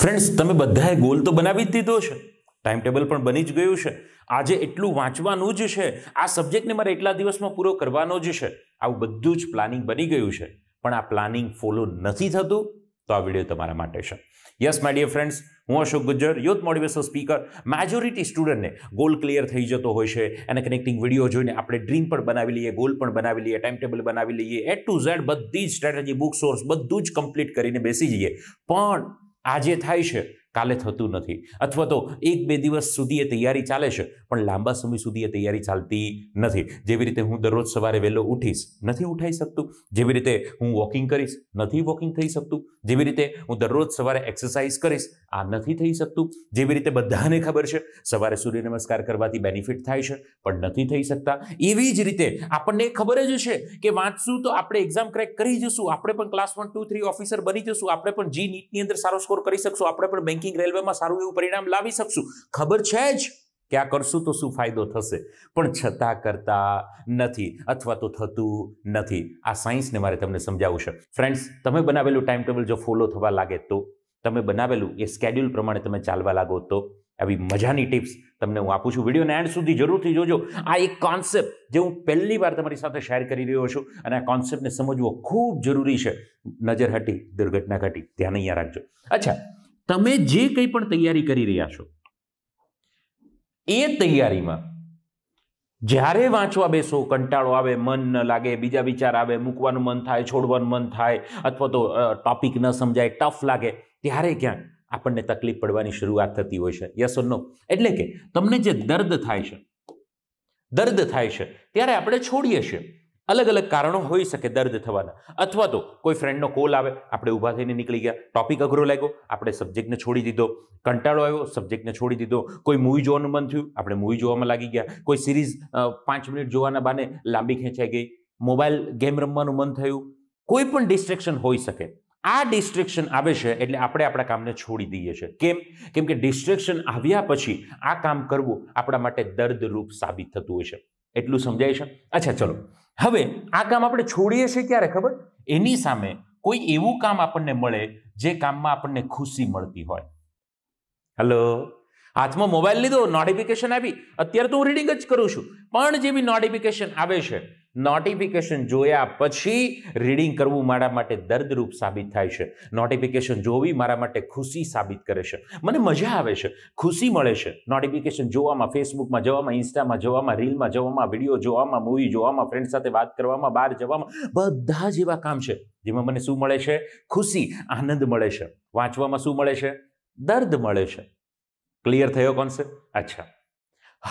friends તમે બધાએ goal તો બનાવી જ દીધો છે ટાઈમ ટેબલ પણ બની જ ગયું છે આજે એટલું વાંચવાનું જ છે આ સબ્જેક્ટને મારે એટલા દિવસમાં પૂરો કરવાનો જ છે આવું બધું જ પ્લાનિંગ બની ગયું છે પણ આ પ્લાનિંગ ફોલો નથી થતું તો આ વિડીયો તમારા માટે છે યસ માય ડિયર ફ્રેન્ડ્સ હું Ashok Gujjar youth motivational speaker majority સ્ટુડન્ટને ગોલ ક્લિયર થઈ જતો હોય છે એને કનેક્ટિંગ વિડીયો જોઈને આપણે ડ્રીમ પણ બનાવી લઈએ ગોલ પણ બનાવી લઈએ ટાઈમ ટેબલ બનાવી લઈએ એ ટુ ઝેડ બધી જ સ્ટ્રેટેજી બુક સોર્સ બધું જ કમ્પ્લીટ કરીને બેસી જઈએ પણ આજે થાય છે કાલે થતું નથી અથવા તો એક બે દિવસ સુધી એ તૈયારી ચાલે છે પણ લાંબા સમય સુધી એ તૈયારી ચાલતી નથી જેવી રીતે હું દરરોજ સવારે વહેલો ઉઠીશ નથી ઉઠાઈ શકતું જેવી રીતે હું વોકિંગ કરીશ નથી વોકિંગ થઈ શકતું જેવી રીતે હું દરરોજ સવારે એક્સરસાઇઝ કરીશ આ નથી થઈ શકતું જેવી રીતે બધાને ખબર છે સવારે સૂર્ય નમસ્કાર કરવાથી બેનિફિટ થાય છે પણ નથી થઈ શકતા એવી જ રીતે આપણને ખબર જ છે કે વાંચશું તો આપણે એક્ઝામ ક્રેક કરી જશું આપણે પણ class one two three officer બની જશું આપણે પણ જી નીટની અંદર સારો સ્કોર કરી શકશું આપણે પણ બેન્કિંગ રેલવેમાં સારું એવું પરિણામ લાવી શકશું ખબર છે જ કે આ કરશું તો શું ફાયદો થશે પણ છતાં કરતા નથી અથવા તો થતું નથી આ સાયન્સને મારે તમને સમજાવવું છે ફ્રેન્ડ્સ તમે બનાવેલું ટાઈમ ટેબલ જો ફોલો થવા લાગે તો તમે બનાવેલું એ સ્કેડ્યુલ પ્રમાણે તમે ચાલવા લાગો તો આવી મજાની ટિપ્સ તમને હું આપું છું વિડીયોને એન્ડ સુધી જરૂરથી જોજો આ એક કોન્સેપ્ટ જે હું પહેલી વાર તમારી સાથે શેર કરી રહ્યો છું અને આ કોન્સેપ્ટને સમજવો ખૂબ જરૂરી છે નજર હટી દુર્ઘટના ઘટી ધ્યાન અહીંયા રાખજો અચ્છા તમે જે કંઈ પણ તૈયારી કરી રહ્યા છો એ તૈયારીમાં જ્યારે વાંચવા બેસો કંટાળો આવે મન ન લાગે બીજા વિચાર આવે મૂકવાનું મન થાય છોડવાનું મન થાય અથવા તો ટોપિક ન સમજાય ટફ લાગે ત્યારે ક્યાંક આપણને તકલીફ પડવાની શરૂઆત થતી હોય છે યસ ઓર નો એટલે કે તમને જે દર્દ થાય છે દર્દ થાય છે ત્યારે આપણે છોડીએ છીએ અલગ અલગ કારણો હોઈ શકે દર્દ થવાના અથવા તો કોઈ ફ્રેન્ડનો કોલ આવે આપણે ઊભા થઈને નીકળી ગયા ટોપિક અઘરો લાગ્યો આપણે સબ્જેક્ટને છોડી દીધો કંટાળો આવ્યો સબ્જેક્ટને છોડી દીધો કોઈ મૂવી જોવાનું મન થયું આપણે મૂવી જોવામાં લાગી ગયા કોઈ સિરીઝ પાંચ મિનિટ જોવાના બાને લાંબી ખેંચાઈ ગઈ મોબાઈલ ગેમ રમવાનું મન થયું કોઈ પણ ડિસ્ટ્રેક્શન હોઈ શકે આ ડિસ્ટ્રેક્શન આવે છે એટલે આપણે આપણા કામને છોડી દઈએ છીએ કેમ કેમ કે ડિસ્ટ્રેક્શન આવ્યા પછી આ કામ કરવું આપણા માટે દર્દરૂપ સાબિત થતું હોય છે એટલું સમજાય છે અચ્છા ચલો હવે આ કામ આપણે છોડીએ છીએ ક્યારે ખબર એની સામે કોઈ એવું કામ આપણને મળે જે કામમાં આપણને ખુશી મળતી હોય હલો હાથમાં મોબાઈલ લીધો નોટિફિકેશન આવી અત્યારે તો હું રીડિંગ જ કરું છું પણ જેવી નોટિફિકેશન આવે છે નોટિફિકેશન જોયા પછી રીડિંગ કરવું મારા માટે દર્દરૂપ સાબિત થાય છે નોટિફિકેશન જોવી મારા માટે ખુશી સાબિત કરે છે મને મજા આવે છે ખુશી મળે છે નોટિફિકેશન જોવામાં ફેસબુકમાં જવામાં ઇન્સ્ટામાં જવામાં રીલમાં જવામાં વિડીયો જોવામાં મૂવી જોવામાં ફ્રેન્ડ સાથે વાત કરવામાં બહાર જવામાં બધા જ એવા કામ છે જેમાં મને શું મળે છે ખુશી આનંદ મળે છે વાંચવામાં શું મળે છે દર્દ મળે છે ક્લિયર થયો કોન્સેપ્ટ અચ્છા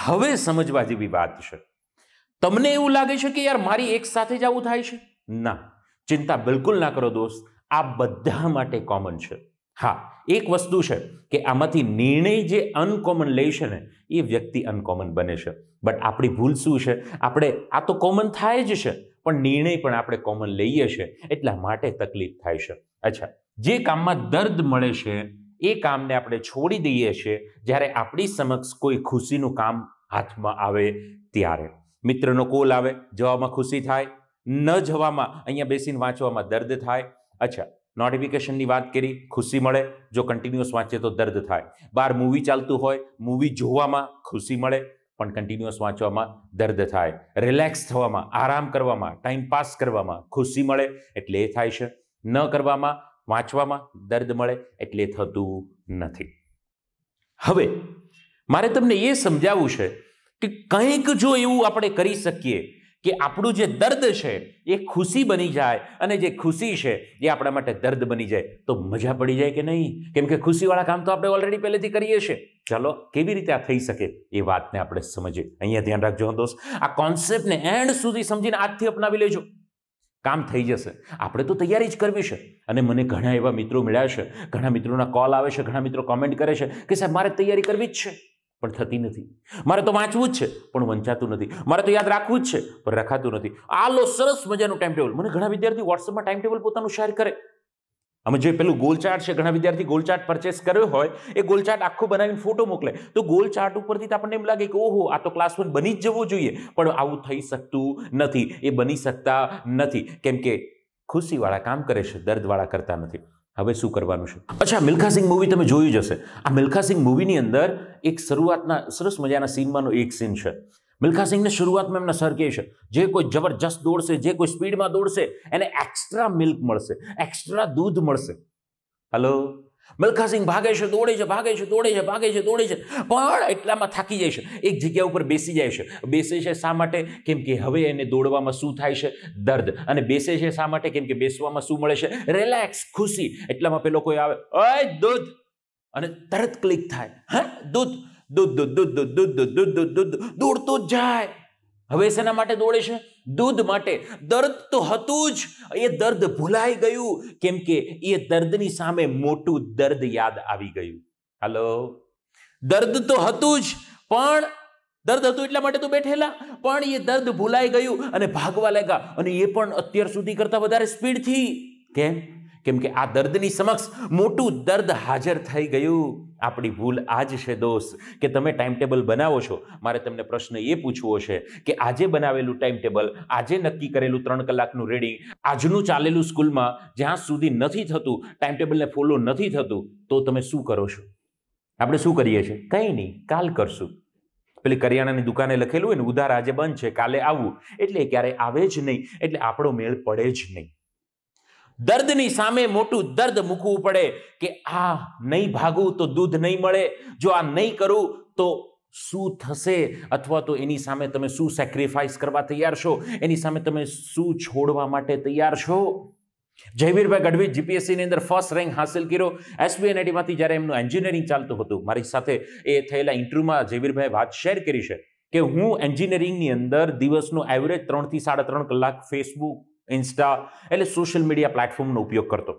હવે સમજવા જેવી વાત છે તમને એવું લાગે છે કે યાર મારી એક સાથે જ આવું થાય છે ના ચિંતા બિલકુલ ના કરો દોસ્ત આ બધા માટે કોમન છે હા એક વસ્તુ છે કે આમાંથી નિર્ણય જે અનકોમન લે છે ને એ વ્યક્તિ અનકોમન બને છે બટ આપણી ભૂલ શું છે આપણે આ તો કોમન થાય જ છે પણ નિર્ણય પણ આપણે કોમન લઈએ છીએ એટલા માટે તકલીફ થાય છે અચ્છા જે કામમાં દર્દ મળે છે એ કામને આપણે છોડી દઈએ છીએ જ્યારે આપણી સમક્ષ કોઈ ખુશીનું કામ હાથમાં આવે ત્યારે મિત્રનો કોલ આવે જવામાં ખુશી થાય ન જવામાં અહીંયા બેસીને વાંચવામાં દર્દ થાય અચ્છા નોટિફિકેશનની વાત કરી ખુશી મળે જો કન્ટિન્યુઅસ વાંચે તો દર્દ થાય બહાર મૂવી ચાલતું હોય મૂવી જોવામાં ખુશી મળે પણ કન્ટિન્યુઅસ વાંચવામાં દર્દ થાય રિલેક્સ થવામાં આરામ કરવામાં ટાઈમ પાસ કરવામાં ખુશી મળે એટલે એ થાય છે ન કરવામાં વાંચવામાં દર્દ મળે એટલે થતું નથી હવે મારે તમને એ સમજાવવું છે કે કંઈક જો એવું આપણે કરી શકીએ કે આપણું જે દર્દ છે એ ખુશી બની જાય અને જે ખુશી છે એ આપણા માટે દર્દ બની જાય તો મજા પડી જાય કે નહીં કેમ કે ખુશીવાળા કામ તો આપણે ઓલરેડી પહેલેથી કરીએ છીએ ચાલો કેવી રીતે આ થઈ શકે એ વાતને આપણે સમજીએ અહીંયા ધ્યાન રાખજો દોસ્ત આ કોન્સેપ્ટને એન્ડ સુધી સમજીને આજથી અપનાવી લેજો કામ થઈ જશે આપણે તો તૈયારી જ કરવી છે અને મને ઘણા એવા મિત્રો મળ્યા છે ઘણા મિત્રોના કોલ આવે છે ઘણા મિત્રો કોમેન્ટ કરે છે કે સાહેબ મારે તૈયારી કરવી જ છે પણ થતી નથી મારે તો વાંચવું જ છે પણ વંચાતું નથી મારે તો યાદ રાખવું જ છે પણ રખાતું નથી આ લો સરસ મજાનું ટાઈમ ટેબલ મને ઘણા વિદ્યાર્થી વોટ્સઅપમાં ટાઈમ ટેબલ પોતાનું શેર કરે અમે જે પેલું ગોલ ચાર્ટ છે ઘણા વિદ્યાર્થી ગોલ ચાર્ટ પરચેસ કર્યો હોય એ ગોલ ચાર્ટ આખો બનાવીને ફોટો મોકલે તો ગોલ ચાર્ટ ઉપરથી તો આપણને એમ લાગે કે ઓહો આ તો ક્લાસ વન બની જ જવો જોઈએ પણ આવું થઈ શકતું નથી એ બની શકતા નથી કેમ કે ખુશીવાળા કામ કરે છે દર્દવાળા કરતા નથી હવે શું કરવાનું છે અચ્છા મિલ્ખા સિંહ મૂવી તમે જોયું જ હશે આ મિલ્ખા સિંહ મૂવીની અંદર એક શરૂઆતના સરસ મજાના સીનમાંનો એક સીન છે મિલ્ખા સિંહને શરૂઆતમાં એમના સર કહે છે જે કોઈ જબરજસ્ત દોડશે જે કોઈ સ્પીડમાં દોડશે એને એક્સ્ટ્રા મિલ્ક મળશે એક્સ્ટ્રા દૂધ મળશે હલો મલખાસિંહ ભાગે છે દોડે છે ભાગે છે દોડે છે ભાગે છે દોડે છે પણ એટલામાં થાકી જાય છે એક જગ્યા ઉપર બેસી જાય છે બેસે છે શા માટે કેમ કે હવે એને દોડવામાં શું થાય છે દર્દ અને બેસે છે શા માટે કેમ કે બેસવામાં શું મળે છે રિલેક્સ ખુશી એટલામાં પેલો કોઈ આવે ઓય દૂધ અને તરત ક્લિક થાય હા દૂધ દૂધ દૂધ દૂધ દૂધ દૂધ દૂધ દૂધ દૂધ દોડતો જાય હવે શેના માટે દોડે છે દૂધ માટે દર્દ તો હતું જ એ દર્દ ભૂલાઈ ગયું કેમ કે એ દર્દની સામે મોટું દર્દ યાદ આવી ગયું હલો દર્દ તો હતું જ પણ દર્દ હતું એટલા માટે તો બેઠેલા પણ એ દર્દ ભૂલાઈ ગયું અને ભાગવા લાગ્યા અને એ પણ અત્યાર સુધી કરતાં વધારે સ્પીડથી કેમ કેમ કે આ દર્દની સમક્ષ મોટું દર્દ હાજર થઈ ગયું આપણી ભૂલ આ જ છે દોસ્ત કે તમે ટાઈમ ટેબલ બનાવો છો મારે તમને પ્રશ્ન એ પૂછવો છે કે આજે બનાવેલું ટાઈમ ટેબલ આજે નક્કી કરેલું ત્રણ કલાકનું રેડિંગ આજનું ચાલેલું સ્કૂલમાં જ્યાં સુધી નથી થતું ટાઈમ ટેબલને ફોલો નથી થતું તો તમે શું કરો છો આપણે શું કરીએ છીએ કંઈ નહીં કાલ કરશું પેલી કરિયાણાની દુકાને લખેલું હોય ને ઉધાર આજે બંધ છે કાલે આવવું એટલે ક્યારે આવે જ નહીં એટલે આપણો મેળ પડે જ નહીં દર્દની સામે મોટું દર્દ મૂકવું પડે કે આ નહીં ભાગું તો દૂધ નહીં મળે જો આ નહીં કરું તો શું થશે અથવા તો એની સામે તમે શું સેક્રિફાઈસ કરવા તૈયાર છો એની સામે તમે શું છોડવા માટે તૈયાર છો જયવીરભાઈ ગઢવી જીપીએસસીની અંદર ફર્સ્ટ રેન્ક હાંસિલ કર્યો એટીમાંથી જ્યારે એમનું એન્જિનિયરિંગ ચાલતું હતું મારી સાથે એ થયેલા ઇન્ટરવ્યુમાં જયવીરભાઈ વાત શેર કરી છે કે હું એન્જિનિયરિંગની અંદર દિવસનું એવરેજ ત્રણથી સાડા ત્રણ કલાક ફેસબુક ઇન્સ્ટા એટલે સોશિયલ મીડિયા પ્લેટફોર્મનો ઉપયોગ કરતો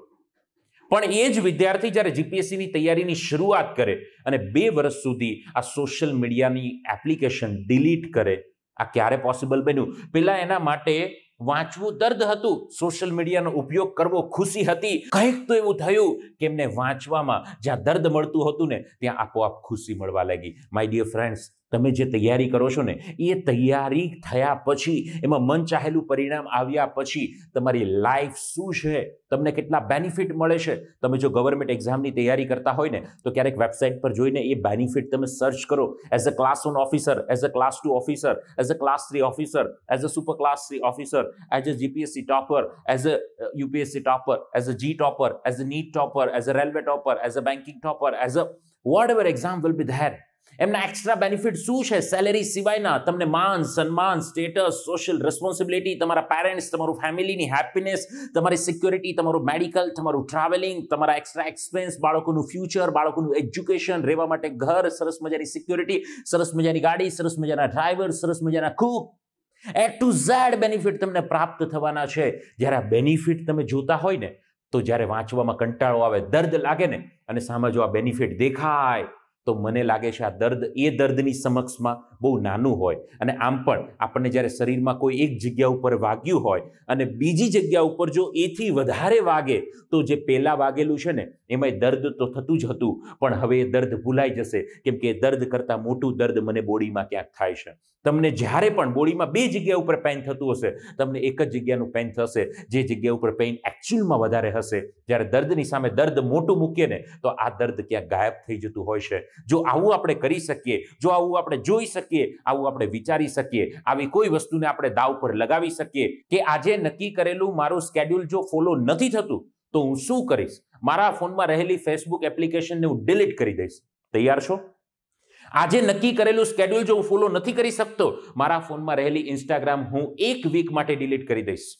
પણ એ જ વિદ્યાર્થી જ્યારે જીપીએસસીની તૈયારીની શરૂઆત કરે અને બે વર્ષ સુધી આ સોશિયલ મીડિયાની એપ્લિકેશન ડિલીટ કરે આ ક્યારે પોસિબલ બન્યું પહેલાં એના માટે વાંચવું દર્દ હતું સોશિયલ મીડિયાનો ઉપયોગ કરવો ખુશી હતી કંઈક તો એવું થયું કે એમને વાંચવામાં જ્યાં દર્દ મળતું હતું ને ત્યાં આપોઆપ ખુશી મળવા લાગી માય ડિયર ફ્રેન્ડ્સ તમે જે તૈયારી કરો છો ને એ તૈયારી થયા પછી એમાં મન ચાહેલું પરિણામ આવ્યા પછી તમારી લાઈફ શું છે તમને કેટલા બેનિફિટ મળે છે તમે જો ગવર્મેન્ટ એક્ઝામની તૈયારી કરતા હોય ને તો ક્યારેક વેબસાઇટ પર જોઈને એ બેનિફિટ તમે સર્ચ કરો as a class one officer as a class two officer as a class three officer as a super class three officer as a GPSC topper as a UPSC topper as a JEE topper as a NEET topper as a railway topper as a banking topper as a whatever exam will be there એમના extra benefit શું છે salary સિવાયના તમને માન સન્માન status social responsibility તમારા parents તમારું ફેમિલીની હેપીનેસ તમારી સિક્યોરિટી તમારું મેડિકલ તમારું ટ્રાવેલિંગ તમારા એક્સ્ટ્રા એક્સપેન્સ બાળકોનું ફ્યુચર બાળકોનું એજ્યુકેશન રહેવા માટે ઘર સરસ મજાની સિક્યોરિટી સરસ મજાની ગાડી સરસ મજાના ડ્રાઈવર સરસ મજાના cook A to Z benefit તમને પ્રાપ્ત થવાના છે જ્યારે આ બેનિફિટ તમે જોતા હોય ને તો જ્યારે વાંચવામાં કંટાળો આવે દર્દ લાગે ને અને સામે જો આ બેનિફિટ દેખાય તો મને લાગે છે આ દર્દ એ દર્દની સમક્ષમાં બહુ નાનું હોય અને આમ પણ આપણને જ્યારે શરીરમાં કોઈ એક જગ્યા ઉપર વાગ્યું હોય અને બીજી જગ્યા ઉપર જો એથી વધારે વાગે તો જે પહેલાં વાગેલું છે ને એમાંય દર્દ તો થતું જ હતું પણ હવે એ દર્દ ભૂલાઈ જશે કેમ કે દર્દ કરતાં મોટું દર્દ મને બોડીમાં ક્યાંક થાય છે તમને જ્યારે પણ બોડીમાં બે જગ્યા ઉપર પેઇન થતું હશે તમને એક જ જગ્યાનું પેઇન થશે જે જગ્યા ઉપર પેઇન એકચ્યુઅલમાં વધારે હશે જ્યારે દર્દની સામે દર્દ મોટું મૂકીએ ને તો આ દર્દ ક્યાંક ગાયબ થઈ જતું હોય છે જો આવું આપણે કરી શકીએ જો આવું આપણે જોઈ શકીએ આવું આપણે વિચારી શકીએ આવી કોઈ વસ્તુને આપણે દાવ પર લગાવી શકીએ કે આજે નક્કી કરેલું મારું સ્કેડ્યુલ જો ફોલો નથી થતું તો હું શું કરીશ મારા ફોનમાં રહેલી ફેસબુક એપ્લિકેશનને હું ડિલીટ કરી દઈશ તૈયાર છો આજે નક્કી કરેલું સ્કેડ્યુલ જો હું ફોલો નથી કરી શકતો મારા ફોનમાં રહેલી ઇન્સ્ટાગ્રામ હું એક વીક માટે ડિલીટ કરી દઈશ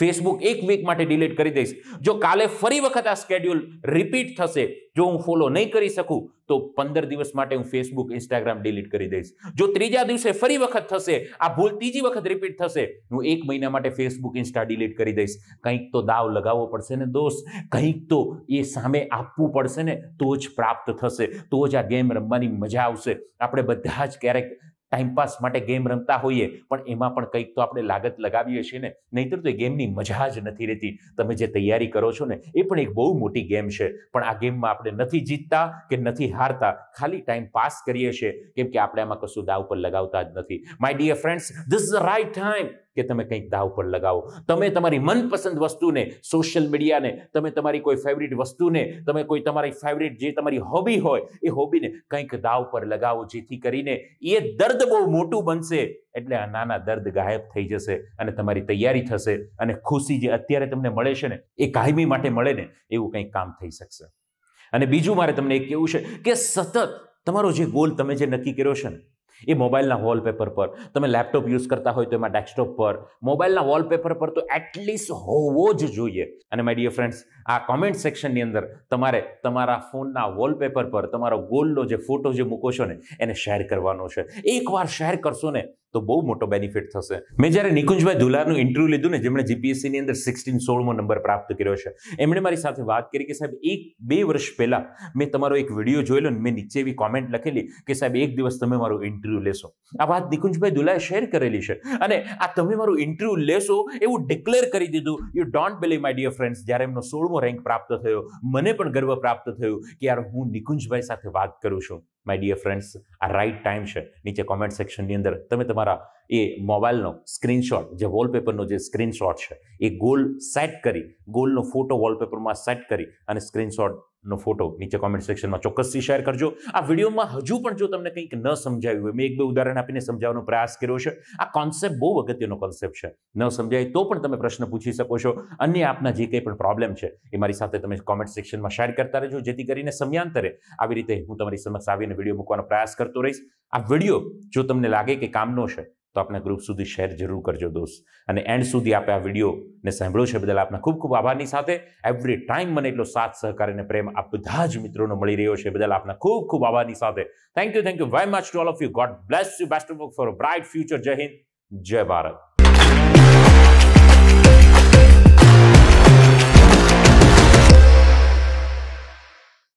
ફેસબુક એક વીક માટે ડિલીટ કરી દઈશ જો કાલે ફરી વખત આ સ્કેડ્યુલ રિપીટ થશે જો હું ફોલો નહીં કરી શકું તો પંદર દિવસ માટે હું ફેસબુક ઇન્સ્ટાગ્રામ ડિલીટ કરી દઈશ જો ત્રીજા દિવસે ફરી વખત થશે આ ભૂલ ત્રીજી વખત રિપીટ થશે હું એક મહિના માટે ફેસબુક ઇન્સ્ટા ડિલીટ કરી દઈશ કંઈક તો દાવ લગાવવો પડશે ને દોસ્ત કંઈક તો એ સામે આપવું પડશે ને તો જ પ્રાપ્ત થશે તો જ આ ગેમ રમવાની મજા આવશે આપણે બધા જ ક્યારેક ટાઈમપાસ માટે ગેમ રમતા હોઈએ પણ એમાં પણ કંઈક તો આપણે લાગત લગાવીએ છીએ ને નહીંતર તો એ ગેમની મજા જ નથી રહેતી તમે જે તૈયારી કરો છો ને એ પણ એક બહુ મોટી ગેમ છે પણ આ ગેમમાં આપણે નથી જીતતા કે નથી હારતા ખાલી ટાઈમ પાસ કરીએ છીએ કેમ કે આપણે આમાં કશું દાવ પર લગાવતા જ નથી my dear friends this is the right time કે તમે કંઈક દાવ પર લગાવો તમે તમારી મનપસંદ વસ્તુને સોશિયલ મીડિયાને તમે તમારી કોઈ ફેવરિટ વસ્તુને તમે કોઈ તમારી ફેવરિટ જે તમારી હોબી હોય એ હોબીને કંઈક દાવ પર લગાવો જેથી કરીને એ દર્દ બહુ મોટું બનશે એટલે આ નાના દર્દ ગાયબ થઈ જશે અને તમારી તૈયારી થશે અને ખુશી જે અત્યારે તમને મળે છે ને એ કાયમી માટે મળે ને એવું કંઈક કામ થઈ શકશે અને બીજું મારે તમને એક કહેવું છે કે સતત તમારો જે ગોલ તમે જે નક્કી કર્યો છે ને એ મોબાઈલના વોલપેપર પર તમે લેપટોપ યુઝ કરતા હોય તો એમાં ડેસ્કટોપ પર મોબાઈલના વોલપેપર પર તો એટલીસ્ટ હોવો જ જોઈએ અને માય ડિયર ફ્રેન્ડ્સ આ કોમેન્ટ સેક્શનની અંદર તમારે તમારા ફોનના વોલપેપર પર તમારો ગોલ્ડનો જે ફોટો જે મૂકો છો ને એને શેર કરવાનો છે એકવાર શેર કરશો ને તો બહુ મોટો બેનિફિટ થશે મેં જ્યારે નિકુંજભાઈ દુલારનું ઇન્ટરવ્યુ લીધું ને જેમણે જીપીએસસીની અંદર સિક્સટીન સોળમો નંબર પ્રાપ્ત કર્યો છે એમણે મારી સાથે વાત કરી કે સાહેબ એક બે વર્ષ પહેલાં મેં તમારો એક વિડીયો જોયેલો ને મેં નીચે એવી કોમેન્ટ લખેલી કે સાહેબ એક દિવસ તમે મારું ઇન્ટરવ્યુ લેશો આ વાત નિકુંજભાઈ દુલાએ શેર કરેલી છે અને આ તમે મારું ઇન્ટરવ્યુ લેશો એવું ડિક્લેર કરી દીધું you don't believe my dear friends જ્યારે એમનો સોળમો અઢારમો રેન્ક પ્રાપ્ત થયો મને પણ ગર્વ પ્રાપ્ત થયું કે યાર હું નિકુંજભાઈ સાથે વાત કરું છું માય ડિયર ફ્રેન્ડ્સ આ રાઈટ ટાઈમ છે નીચે કોમેન્ટ સેક્શનની અંદર તમે તમારા એ મોબાઈલનો સ્ક્રીનશોટ જે વોલપેપરનો જે સ્ક્રીનશોટ છે એ ગોલ સેટ કરી ગોલનો ફોટો વોલપેપરમાં સેટ કરી અને સ્ક્રીનશોટનો ફોટો નીચે કોમેન્ટ સેક્શનમાં ચોક્કસથી શેર કરજો આ વિડીયોમાં હજુ પણ જો તમને કંઈક ન સમજાવ્યું હોય મેં એક બે ઉદાહરણ આપીને સમજાવવાનો પ્રયાસ કર્યો છે આ કોન્સેપ્ટ બહુ અગત્યનો કોન્સેપ્ટ છે ન સમજાય તો પણ તમે પ્રશ્ન પૂછી શકો છો અન્ય આપના જે કંઈ પણ પ્રોબ્લેમ છે એ મારી સાથે તમે કોમેન્ટ સેક્શનમાં શેર કરતા રહેજો જેથી કરીને સમયાંતરે આવી રીતે હું તમારી સમક્ષ આવીને વિડીયો મૂકવાનો પ્રયાસ કરતો રહીશ આ વિડીયો જો તમને લાગે કે કામનો છે તો આપણા ગ્રુપ સુધી શેર જરૂર કરજો દોસ્ત અને એન્ડ સુધી આપે આ વિડીયોને સાંભળ્યો છે બદલ આપના ખૂબ ખૂબ આભારની સાથે એવરી ટાઈમ મને એટલો સાથ સહકાર અને પ્રેમ આ બધા જ મિત્રોનો મળી રહ્યો છે બદલ આપના ખૂબ ખૂબ આભારની સાથે thank you thank you very much to all of you God bless you best for bright future જય હિન્દ જય ભારત